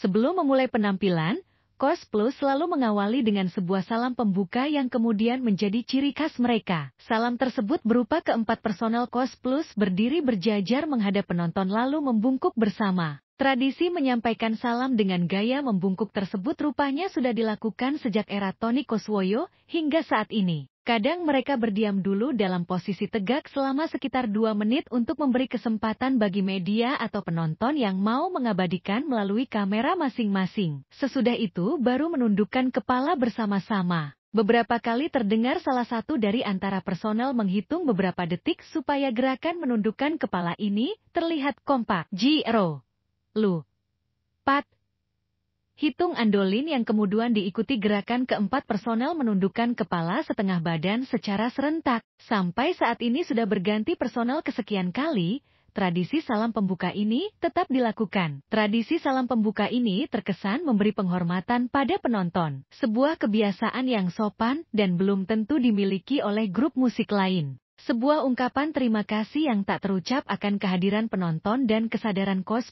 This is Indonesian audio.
Sebelum memulai penampilan, Kos Plus selalu mengawali dengan sebuah salam pembuka yang kemudian menjadi ciri khas mereka. Salam tersebut berupa keempat personel Kos Plus berdiri berjajar menghadap penonton lalu membungkuk bersama. Tradisi menyampaikan salam dengan gaya membungkuk tersebut rupanya sudah dilakukan sejak era Tony Koswoyo hingga saat ini. Kadang mereka berdiam dulu dalam posisi tegak selama sekitar dua menit untuk memberi kesempatan bagi media atau penonton yang mau mengabadikan melalui kamera masing-masing. Sesudah itu baru menundukkan kepala bersama-sama. Beberapa kali terdengar salah satu dari antara personel menghitung beberapa detik supaya gerakan menundukkan kepala ini terlihat kompak. Jiro. Lu. Pat. Hitung andolin yang kemudian diikuti gerakan keempat personel menundukkan kepala setengah badan secara serentak. Sampai saat ini sudah berganti personel kesekian kali, tradisi salam pembuka ini tetap dilakukan. Tradisi salam pembuka ini terkesan memberi penghormatan pada penonton, sebuah kebiasaan yang sopan dan belum tentu dimiliki oleh grup musik lain. Sebuah ungkapan terima kasih yang tak terucap akan kehadiran penonton dan kesadaran kos